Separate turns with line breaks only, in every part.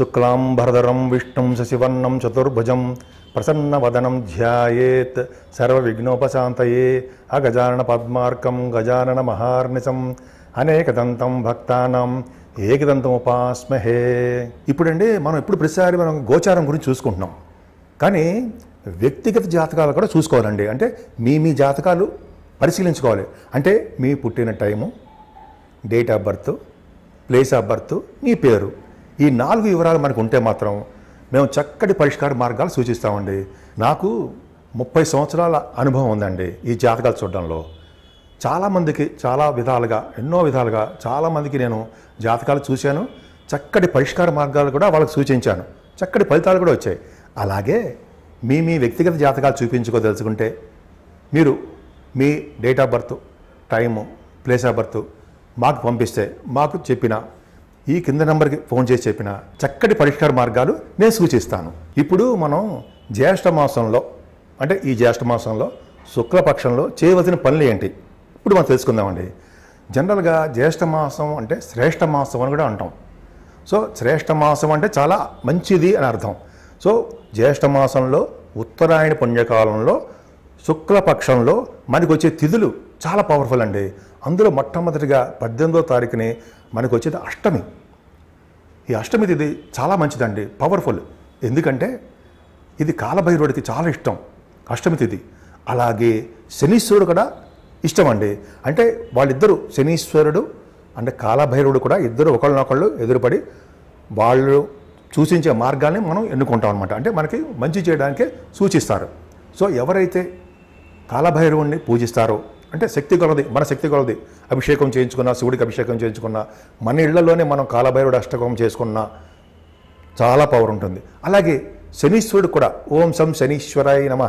శుక్లాంబరధరం విష్ణుం శశివర్ణం చతుర్భుజం ప్రసన్నవదనం ధ్యాయేత్ సర్వవిఘ్నోపశాంతయే అగజానన పద్మార్కం గజానన మహార్నిశం అనేకదంతం భక్తానం ఏకదంతం ఉపాస్మహే ఇప్పుడండి మనం ఇప్పుడు ప్రతిసారి మనం గోచారం గురించి చూసుకుంటున్నాం కానీ వ్యక్తిగత జాతకాలు కూడా చూసుకోవాలండి అంటే మీ మీ జాతకాలు పరిశీలించుకోవాలి అంటే మీ పుట్టిన time date of birth place of birth మీ పేరు ఈ నాలుగు వివరాలు మనకు ఉంటే మాత్రం మేము చక్కటి పరిష్కార మార్గాలు సూచిస్తామండి నాకు ముప్పై సంవత్సరాల అనుభవం ఉందండి ఈ జాతకాలు చూడడంలో చాలామందికి చాలా విధాలుగా ఎన్నో విధాలుగా చాలామందికి నేను జాతకాలు చూశాను చక్కటి పరిష్కార మార్గాలు కూడా వాళ్ళకి సూచించాను చక్కటి ఫలితాలు కూడా వచ్చాయి అలాగే మీ మీ వ్యక్తిగత జాతకాలు చూపించుకోదలుచుకుంటే మీరు మీ date of birth time place of birth మాకు పంపిస్తే మాకు చెప్పిన ఈ కింద నెంబర్కి ఫోన్ చేసి చెప్పిన చక్కటి పరిష్కార మార్గాలు నేను సూచిస్తాను ఇప్పుడు మనం జ్యేష్ఠ మాసంలో అంటే ఈ జ్యేష్ఠ మాసంలో శుక్లపక్షంలో చేయవలసిన పనులు ఏంటి ఇప్పుడు మనం తెలుసుకుందామండి జనరల్గా జ్యేష్ఠ మాసం అంటే శ్రేష్ఠ మాసం అని కూడా అంటాం సో శ్రేష్ఠ మాసం అంటే చాలా మంచిది అని అర్థం సో జ్యేష్ఠ మాసంలో ఉత్తరాయణ పుణ్యకాలంలో శుక్లపక్షంలో మనకు వచ్చే తిథులు చాలా పవర్ఫుల్ అండి అందులో మొట్టమొదటిగా పద్దెనిమిదో తారీఖుని మనకు వచ్చేది అష్టమి ఈ అష్టమి ఇది చాలా మంచిదండి పవర్ఫుల్ ఎందుకంటే ఇది కాలభైరుడికి చాలా ఇష్టం అష్టమి తిథి అలాగే శనీశ్వరుడు కూడా ఇష్టం అండి అంటే వాళ్ళిద్దరూ శనీశ్వరుడు అంటే కాలభైరవుడు కూడా ఇద్దరు ఒకళ్ళనొకళ్ళు ఎదురుపడి వాళ్ళు సూచించే మార్గాన్ని మనం ఎన్నుకుంటాం అనమాట అంటే మనకి మంచి చేయడానికే సూచిస్తారు సో ఎవరైతే కాలభైరవుణ్ణి పూజిస్తారో అంటే శక్తి కొలది మన శక్తి కొలది అభిషేకం చేయించుకున్నా శివుడికి అభిషేకం చేయించుకున్నా మన ఇళ్లలోనే మనం కాలభైరుడు అష్టకం చేసుకున్నా చాలా పవర్ ఉంటుంది అలాగే శనీశ్వరుడు కూడా ఓం సం శనీశ్వరాయ నమ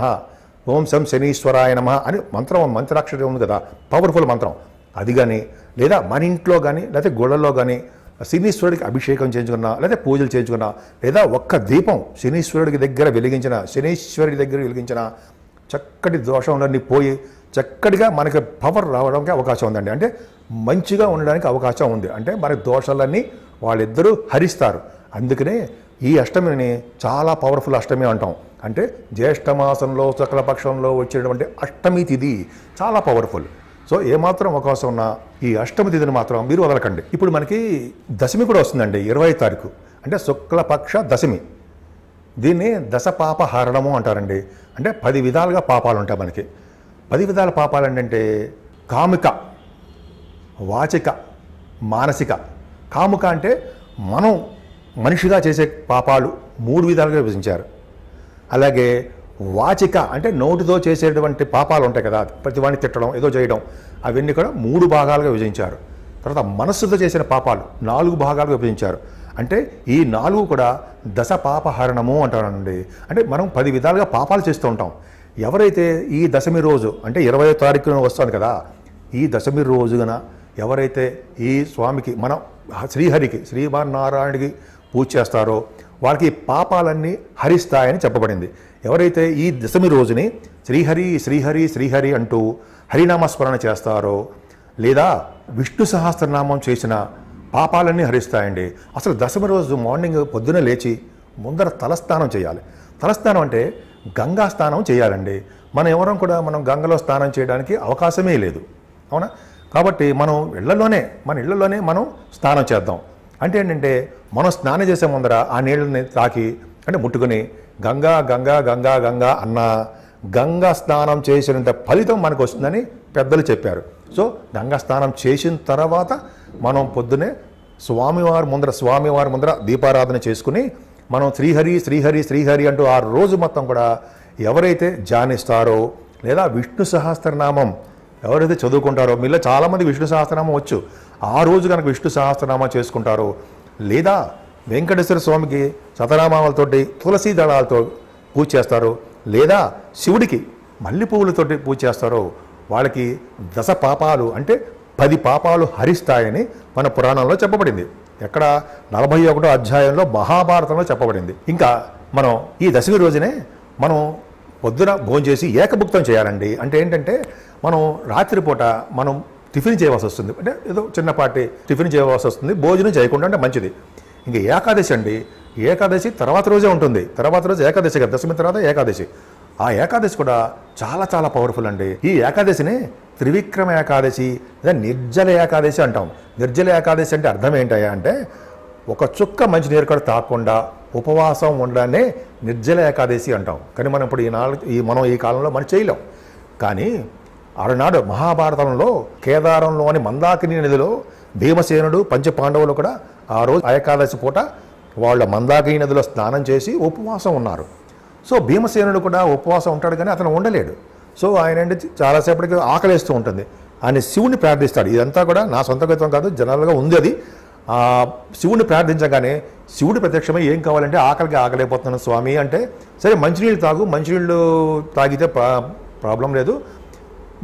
ఓం సం శనీశ్వరాయ నమ అని మంత్రం మంత్రాక్షరం ఉంది కదా పవర్ఫుల్ మంత్రం అది కానీ లేదా మన ఇంట్లో కానీ లేకపోతే గుళ్ళలో కానీ శనీశ్వరుడికి అభిషేకం చేయించుకున్నా లేదా పూజలు చేయించుకున్నా లేదా ఒక్క దీపం శనీశ్వరుడికి దగ్గర వెలిగించిన శనీశ్వరుడి దగ్గర వెలిగించిన చక్కటి దోషంలన్నీ పోయి చక్కటిగా మనకి పవర్ రావడానికి అవకాశం ఉందండి అంటే మంచిగా ఉండడానికి అవకాశం ఉంది అంటే మన దోషాలన్నీ వాళ్ళిద్దరూ హరిస్తారు అందుకనే ఈ అష్టమిని చాలా పవర్ఫుల్ అష్టమి అంటాం అంటే జ్యేష్ఠమాసంలో శుక్లపక్షంలో వచ్చేటువంటి అష్టమి తిథి చాలా పవర్ఫుల్ సో ఏమాత్రం అవకాశం ఉన్నా ఈ అష్టమి తిథిని మాత్రం మీరు వదలకండి ఇప్పుడు మనకి దశమి కూడా వస్తుందండి ఇరవై తారీఖు అంటే శుక్లపక్ష దశమి దీన్ని దశ పాప హరణము అంటారండి అంటే పది విధాలుగా పాపాలు ఉంటాయి మనకి పది విధాల పాపాలు ఏంటంటే కామిక వాచిక మానసిక కాముక అంటే మనం మనిషిగా చేసే పాపాలు మూడు విధాలుగా విభజించారు అలాగే వాచిక అంటే నోటితో చేసేటువంటి పాపాలు ఉంటాయి కదా ప్రతి వాడిని తిట్టడం ఏదో చేయడం అవన్నీ కూడా మూడు భాగాలుగా విభజించారు తర్వాత మనస్సుతో చేసిన పాపాలు నాలుగు భాగాలుగా విభజించారు అంటే ఈ నాలుగు కూడా దశ పాపహరణము అంటారండి అంటే మనం పది విధాలుగా పాపాలు చేస్తూ ఉంటాం ఎవరైతే ఈ దశమి రోజు అంటే ఇరవై తారీఖున వస్తాను కదా ఈ దశమి రోజున ఎవరైతే ఈ స్వామికి మనం శ్రీహరికి శ్రీమన్నారాయణుడికి పూజ చేస్తారో వాళ్ళకి పాపాలన్నీ హరిస్తాయని చెప్పబడింది ఎవరైతే ఈ దశమి రోజుని శ్రీహరి శ్రీహరి శ్రీహరి అంటూ హరినామస్మరణ చేస్తారో లేదా విష్ణు సహస్రనామం చేసిన పాపాలన్నీ హరిస్తాయండి అసలు దశమి రోజు మార్నింగ్ పొద్దున లేచి ముందర తలస్నానం చేయాలి తలస్నానం అంటే గంగా స్నానం చేయాలండి మనం ఎవరం కూడా మనం గంగలో స్నానం చేయడానికి అవకాశమే లేదు అవునా కాబట్టి మనం ఇళ్లలోనే మన ఇళ్లలోనే మనం స్నానం చేద్దాం అంటే ఏంటంటే మనం స్నానం చేసే ముందర ఆ నీళ్ళని తాకి అంటే ముట్టుకుని గంగా గంగా గంగా గంగా అన్న గంగా స్నానం చేసినంత ఫలితం మనకు వస్తుందని పెద్దలు చెప్పారు సో గంగా స్నానం చేసిన తర్వాత మనం పొద్దునే స్వామివారి ముందర స్వామివారి ముందర దీపారాధన చేసుకుని మనం శ్రీహరి శ్రీహరి శ్రీహరి అంటూ ఆ రోజు మొత్తం కూడా ఎవరైతే జానిస్తారో లేదా విష్ణు సహస్రనామం ఎవరైతే చదువుకుంటారో మీలో చాలామంది విష్ణు సహస్రనామం వచ్చు ఆ రోజు కనుక విష్ణు సహస్రనామం చేసుకుంటారో లేదా వెంకటేశ్వర స్వామికి సతనామాలతోటి తులసీ దళాలతో పూజ చేస్తారు లేదా శివుడికి మల్లెపూలతోటి పువ్వులతోటి పూజ చేస్తారో వాళ్ళకి దశ పాపాలు అంటే పది పాపాలు హరిస్తాయని మన పురాణంలో చెప్పబడింది ఎక్కడ నలభై ఒకటో అధ్యాయంలో మహాభారతంలో చెప్పబడింది ఇంకా మనం ఈ దశమి రోజునే మనం పొద్దున భోజనం చేసి ఏకభుక్తం చేయాలండి అంటే ఏంటంటే మనం రాత్రిపూట మనం టిఫిన్ చేయవలసి వస్తుంది అంటే ఏదో చిన్నపాటి టిఫిన్ చేయవలసి వస్తుంది భోజనం చేయకుండా అంటే మంచిది ఇంకా ఏకాదశి అండి ఏకాదశి తర్వాత రోజే ఉంటుంది తర్వాత రోజు ఏకాదశి కదా దశమి తర్వాత ఏకాదశి ఆ ఏకాదశి కూడా చాలా చాలా పవర్ఫుల్ అండి ఈ ఏకాదశిని త్రివిక్రమ ఏకాదశి లేదా నిర్జల ఏకాదశి అంటాం నిర్జల ఏకాదశి అంటే అర్థం ఏంటయ్యా అంటే ఒక చుక్క మంచి నీరు కూడా తాకుండా ఉపవాసం ఉండడాన్ని నిర్జల ఏకాదశి అంటాం కానీ మనం ఇప్పుడు ఈ నాలుగు ఈ మనం ఈ కాలంలో మనం చేయలేం కానీ ఆనాడు మహాభారతంలో కేదారంలోని మందాకిని నదిలో భీమసేనుడు పంచపాండవులు కూడా ఆ రోజు ఏకాదశి పూట వాళ్ళ మందాకిని నదిలో స్నానం చేసి ఉపవాసం ఉన్నారు సో భీమసేనుడు కూడా ఉపవాసం ఉంటాడు కానీ అతను ఉండలేడు సో ఆయన ఏంటి చాలాసేపటికి ఆకలిస్తూ ఉంటుంది ఆయన శివుణ్ణి ప్రార్థిస్తాడు ఇదంతా కూడా నా సొంత గతం కాదు జనరల్గా ఉంది అది శివుణ్ణి ప్రార్థించగానే శివుడి ప్రత్యక్షమై ఏం కావాలంటే ఆకలికి ఆకలేకపోతున్నాను స్వామి అంటే సరే మంచినీళ్ళు తాగు మంచినీళ్ళు తాగితే ప్రాబ్లం లేదు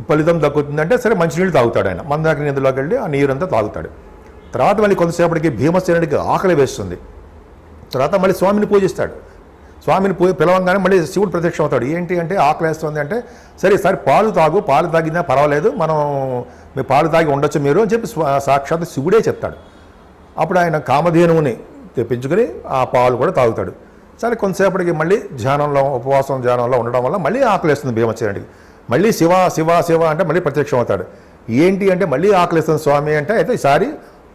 ఫలితం దక్కుతుందంటే సరే మంచినీళ్ళు తాగుతాడు ఆయన మందాకి నిధులోకి వెళ్ళి ఆ నీరంతా తాగుతాడు తర్వాత మళ్ళీ కొంతసేపటికి భీమసేనుడికి ఆకలి వేస్తుంది తర్వాత మళ్ళీ స్వామిని పూజిస్తాడు స్వామిని పిలవంగానే మళ్ళీ శివుడు ప్రత్యక్షం అవుతాడు ఏంటి అంటే ఆకలేస్తుంది అంటే సరే సరే పాలు తాగు పాలు తాగినా పర్వాలేదు మనం మీ పాలు తాగి ఉండొచ్చు మీరు అని చెప్పి సాక్షాత్ శివుడే చెప్తాడు అప్పుడు ఆయన కామధేనువుని తెప్పించుకొని ఆ పాలు కూడా తాగుతాడు సరే కొంతసేపటికి మళ్ళీ ధ్యానంలో ఉపవాసం ధ్యానంలో ఉండడం వల్ల మళ్ళీ ఆకలిస్తుంది భీమచరణికి మళ్ళీ శివ శివ శివ అంటే మళ్ళీ ప్రత్యక్షం అవుతాడు ఏంటి అంటే మళ్ళీ ఆకలిస్తుంది స్వామి అంటే అయితే ఈసారి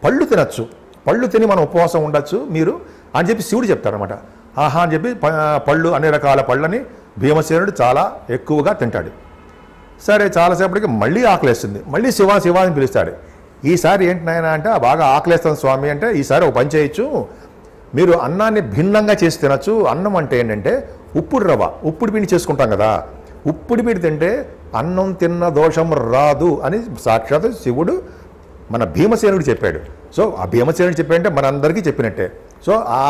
పళ్ళు తినచ్చు పళ్ళు తిని మనం ఉపవాసం ఉండొచ్చు మీరు అని చెప్పి శివుడు చెప్తాడనమాట ఆహా అని చెప్పి పళ్ళు అన్ని రకాల పళ్ళని భీమసేనుడు చాలా ఎక్కువగా తింటాడు సరే చాలాసేపటికి మళ్ళీ ఆకలేస్తుంది మళ్ళీ శివ శివ అని పిలుస్తాడు ఈసారి ఏంటి నాయన అంటే బాగా ఆకలేస్తాను స్వామి అంటే ఈసారి ఒక పని చేయొచ్చు మీరు అన్నాన్ని భిన్నంగా చేసి తినచ్చు అన్నం అంటే ఏంటంటే ఉప్పుడు రవ్వ ఉప్పుడు పిండి చేసుకుంటాం కదా ఉప్పుడు పిండి తింటే అన్నం తిన్న దోషం రాదు అని సాక్షాత్ శివుడు మన భీమసేనుడు చెప్పాడు సో ఆ భీమసేనుడు చెప్పాడంటే మనందరికీ చెప్పినట్టే సో ఆ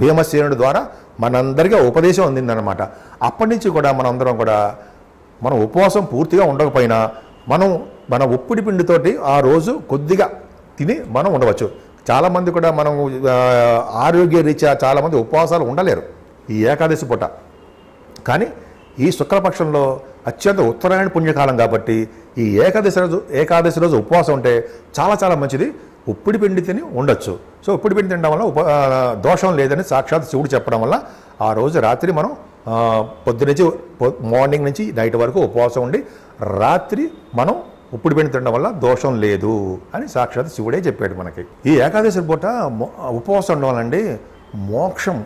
భీమసేనుడి ద్వారా మనందరికీ ఉపదేశం అందిందనమాట అప్పటి నుంచి కూడా మనందరం కూడా మనం ఉపవాసం పూర్తిగా ఉండకపోయినా మనం మన ఉప్పుడి పిండితోటి ఆ రోజు కొద్దిగా తిని మనం ఉండవచ్చు చాలామంది కూడా మనం ఆరోగ్య రీత్యా చాలామంది ఉపవాసాలు ఉండలేరు ఈ ఏకాదశి పూట కానీ ఈ శుక్రపక్షంలో అత్యంత ఉత్తరాయణ పుణ్యకాలం కాబట్టి ఈ ఏకాదశి రోజు ఏకాదశి రోజు ఉపవాసం ఉంటే చాలా చాలా మంచిది ఉప్పుడి పిండి తిని ఉండొచ్చు సో ఉప్పుడి పిండి తినడం వల్ల ఉప దోషం లేదని సాక్షాత్ శివుడు చెప్పడం వల్ల ఆ రోజు రాత్రి మనం పొద్దునుంచి మార్నింగ్ నుంచి నైట్ వరకు ఉపవాసం ఉండి రాత్రి మనం ఉప్పుడు పిండి తినడం వల్ల దోషం లేదు అని సాక్షాత్ శివుడే చెప్పాడు మనకి ఈ ఏకాదశి పూట ఉపవాసం ఉండడం వల్లండి మోక్షం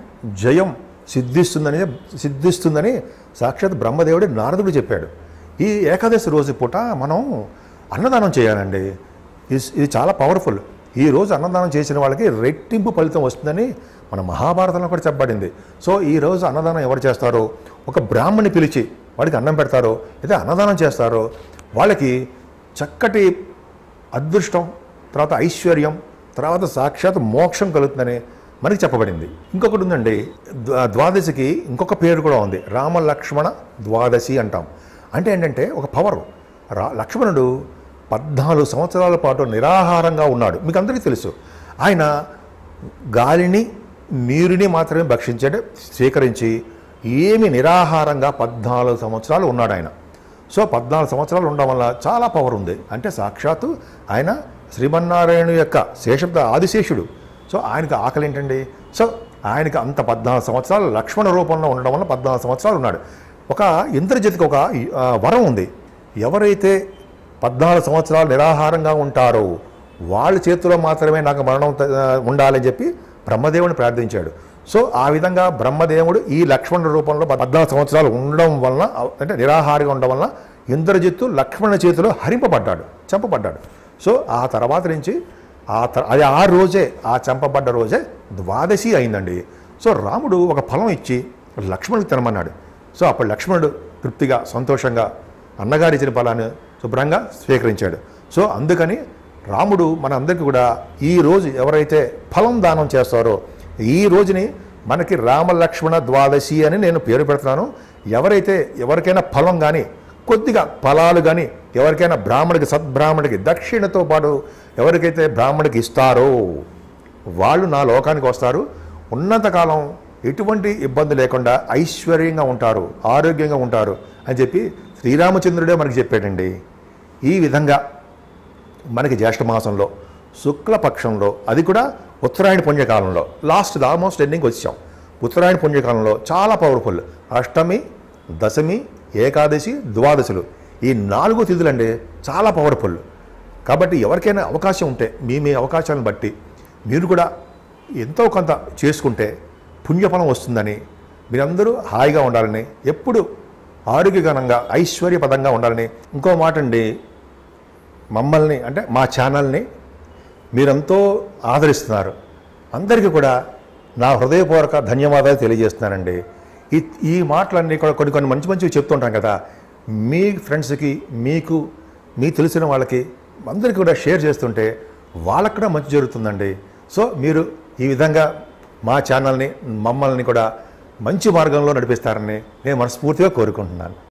జయం సిద్ధిస్తుందని సిద్ధిస్తుందని సాక్షాత్ బ్రహ్మదేవుడు నారదుడు చెప్పాడు ఈ ఏకాదశి రోజు పూట మనం అన్నదానం చేయాలండి ఇది చాలా పవర్ఫుల్ ఈ రోజు అన్నదానం చేసిన వాళ్ళకి రెట్టింపు ఫలితం వస్తుందని మన మహాభారతంలో కూడా చెప్పబడింది సో ఈ రోజు అన్నదానం ఎవరు చేస్తారో ఒక బ్రాహ్మణి పిలిచి వాడికి అన్నం పెడతారో అయితే అన్నదానం చేస్తారో వాళ్ళకి చక్కటి అదృష్టం తర్వాత ఐశ్వర్యం తర్వాత సాక్షాత్ మోక్షం కలుగుతుందని మనకి చెప్పబడింది ఇంకొకటి ఉందండి ద్వాదశికి ఇంకొక పేరు కూడా ఉంది రామ లక్ష్మణ ద్వాదశి అంటాం అంటే ఏంటంటే ఒక పవర్ రా లక్ష్మణుడు పద్నాలుగు సంవత్సరాల పాటు నిరాహారంగా ఉన్నాడు మీకు అందరికీ తెలుసు ఆయన గాలిని నీరుని మాత్రమే భక్షించడం స్వీకరించి ఏమి నిరాహారంగా పద్నాలుగు సంవత్సరాలు ఉన్నాడు ఆయన సో పద్నాలుగు సంవత్సరాలు ఉండడం వల్ల చాలా పవర్ ఉంది అంటే సాక్షాత్తు ఆయన శ్రీమన్నారాయణు యొక్క శేషబ్ద ఆదిశేషుడు సో ఆయనకు ఆకలి ఏంటండి సో ఆయనకు అంత పద్నాలుగు సంవత్సరాలు లక్ష్మణ రూపంలో ఉండడం వల్ల పద్నాలుగు సంవత్సరాలు ఉన్నాడు ఒక ఇంద్రజిత్కి ఒక వరం ఉంది ఎవరైతే పద్నాలుగు సంవత్సరాలు నిరాహారంగా ఉంటారు వాళ్ళ చేతిలో మాత్రమే నాకు మరణం ఉండాలని చెప్పి బ్రహ్మదేవుని ప్రార్థించాడు సో ఆ విధంగా బ్రహ్మదేవుడు ఈ లక్ష్మణుడి రూపంలో పద్నాలుగు సంవత్సరాలు ఉండడం వలన అంటే నిరాహారిగా ఉండడం వలన ఇంద్రజిత్తు లక్ష్మణ చేతిలో హరింపబడ్డాడు చంపబడ్డాడు సో ఆ తర్వాత నుంచి ఆ అది ఆ రోజే ఆ చంపబడ్డ రోజే ద్వాదశి అయిందండి సో రాముడు ఒక ఫలం ఇచ్చి లక్ష్మణుడు తినమన్నాడు సో అప్పుడు లక్ష్మణుడు తృప్తిగా సంతోషంగా అన్నగారు ఇచ్చిన ఫలాన్ని శుభ్రంగా స్వీకరించాడు సో అందుకని రాముడు మన అందరికీ కూడా ఈ రోజు ఎవరైతే ఫలం దానం చేస్తారో ఈ రోజుని మనకి రామలక్ష్మణ ద్వాదశి అని నేను పేరు పెడుతున్నాను ఎవరైతే ఎవరికైనా ఫలం కానీ కొద్దిగా ఫలాలు కానీ ఎవరికైనా బ్రాహ్మణికి సద్బ్రాహ్మణికి దక్షిణతో పాటు ఎవరికైతే బ్రాహ్మణికి ఇస్తారో వాళ్ళు నా లోకానికి వస్తారు ఉన్నంతకాలం ఎటువంటి ఇబ్బంది లేకుండా ఐశ్వర్యంగా ఉంటారు ఆరోగ్యంగా ఉంటారు అని చెప్పి శ్రీరామచంద్రుడే మనకి చెప్పాడండి ఈ విధంగా మనకి జ్యేష్ఠమాసంలో శుక్లపక్షంలో అది కూడా ఉత్తరాయణ పుణ్యకాలంలో లాస్ట్ ఆల్మోస్ట్ ఎండింగ్ వచ్చాం ఉత్తరాయణ పుణ్యకాలంలో చాలా పవర్ఫుల్ అష్టమి దశమి ఏకాదశి ద్వాదశులు ఈ నాలుగు తిథులండి చాలా పవర్ఫుల్ కాబట్టి ఎవరికైనా అవకాశం ఉంటే మీ మీ అవకాశాలను బట్టి మీరు కూడా ఎంతో కొంత చేసుకుంటే పుణ్యఫలం వస్తుందని మీరందరూ హాయిగా ఉండాలని ఎప్పుడు ఆరోగ్యకరంగా ఐశ్వర్యపదంగా ఉండాలని ఇంకో మాట అండి మమ్మల్ని అంటే మా ఛానల్ని మీరెంతో ఆదరిస్తున్నారు అందరికీ కూడా నా హృదయపూర్వక ధన్యవాదాలు తెలియజేస్తున్నానండి ఈ ఈ మాటలన్నీ కూడా కొన్ని కొన్ని మంచి మంచివి చెప్తుంటాం కదా మీ ఫ్రెండ్స్కి మీకు మీ తెలిసిన వాళ్ళకి అందరికీ కూడా షేర్ చేస్తుంటే వాళ్ళకు కూడా మంచి జరుగుతుందండి సో మీరు ఈ విధంగా మా ఛానల్ని మమ్మల్ని కూడా మంచి మార్గంలో నడిపిస్తారని నేను మనస్ఫూర్తిగా కోరుకుంటున్నాను